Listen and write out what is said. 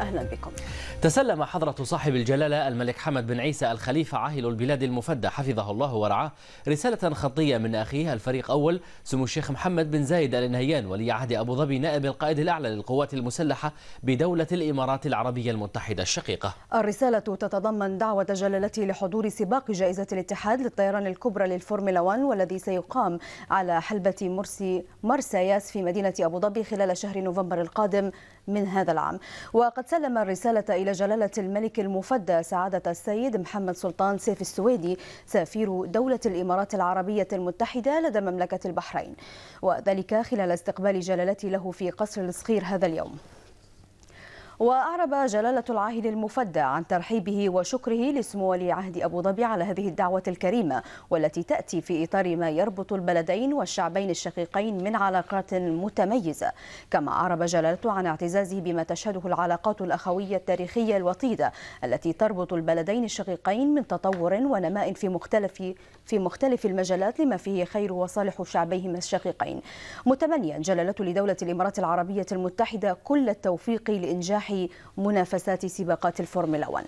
أهلا بكم تسلم حضرة صاحب الجلالة الملك حمد بن عيسى الخليفة عاهل البلاد المفدى حفظه الله ورعاه رسالة خطية من أخيه الفريق أول سمو الشيخ محمد بن زايد آل ولي عهد أبو ظبي نائب القائد الأعلى للقوات المسلحة بدولة الإمارات العربية المتحدة الشقيقة الرسالة تتضمن دعوة جلالته لحضور سباق جائزة الاتحاد للطيران الكبرى للفورمولا 1 والذي سيقام على حلبة مرسي مرسياس في مدينة أبو ظبي خلال شهر نوفمبر القادم من هذا العام وقد وقد سلم الرسالة إلى جلالة الملك المفدى سعادة السيد محمد سلطان سيف السويدي سفير دولة الإمارات العربية المتحدة لدى مملكة البحرين وذلك خلال استقبال جلالته له في قصر الصخير هذا اليوم وأعرب جلالة العاهل المفدى عن ترحيبه وشكره لسمو ولي عهد أبو ظبي على هذه الدعوة الكريمة والتي تأتي في إطار ما يربط البلدين والشعبين الشقيقين من علاقات متميزة كما أعرب جلالته عن اعتزازه بما تشهده العلاقات الأخوية التاريخية الوطيدة التي تربط البلدين الشقيقين من تطور ونماء في مختلف في مختلف المجالات لما فيه خير وصالح شعبيهما الشقيقين متمنيا جلالته لدولة الإمارات العربية المتحدة كل التوفيق لإنجاح افتتاح منافسات سباقات الفورمولا 1